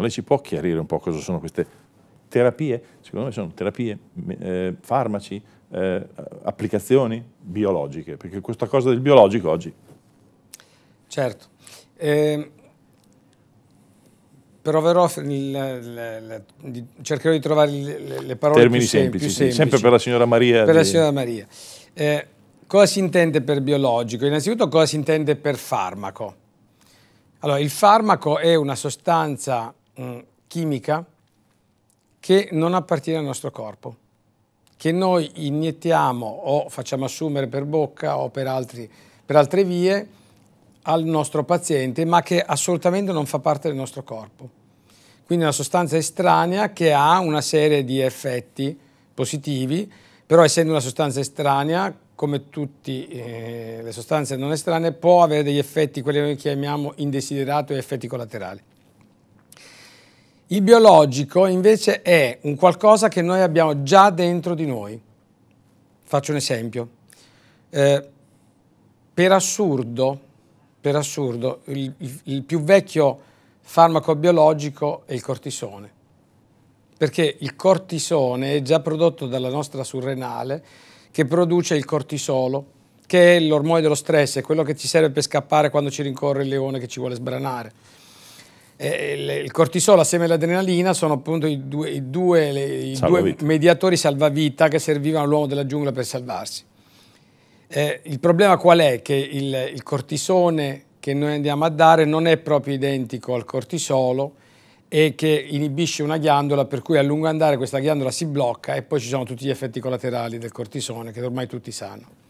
lei ci può chiarire un po' cosa sono queste terapie? Secondo me sono terapie, eh, farmaci, eh, applicazioni biologiche, perché questa cosa del biologico oggi... Certo. Eh, proverò, il, la, la, di, cercherò di trovare le, le parole Termini più semplici, più semplici, sempre per la signora Maria. Per di... la signora Maria. Eh, cosa si intende per biologico? Innanzitutto cosa si intende per farmaco? Allora, il farmaco è una sostanza eh, chimica che non appartiene al nostro corpo, che noi iniettiamo o facciamo assumere per bocca o per, altri, per altre vie al nostro paziente, ma che assolutamente non fa parte del nostro corpo. Quindi è una sostanza estranea che ha una serie di effetti positivi, però essendo una sostanza estranea, come tutte eh, le sostanze non estranee, può avere degli effetti, quelli che noi chiamiamo indesiderati e effetti collaterali. Il biologico invece è un qualcosa che noi abbiamo già dentro di noi. Faccio un esempio. Eh, per, assurdo, per assurdo, il, il più vecchio farmaco biologico è il cortisone, perché il cortisone è già prodotto dalla nostra surrenale che produce il cortisolo, che è l'ormone dello stress, è quello che ci serve per scappare quando ci rincorre il leone che ci vuole sbranare. Eh, il cortisolo assieme all'adrenalina sono appunto i due, i due, le, i due mediatori salvavita che servivano all'uomo della giungla per salvarsi. Eh, il problema qual è? Che il, il cortisone che noi andiamo a dare non è proprio identico al cortisolo e che inibisce una ghiandola per cui a lungo andare questa ghiandola si blocca e poi ci sono tutti gli effetti collaterali del cortisone che ormai tutti sanno.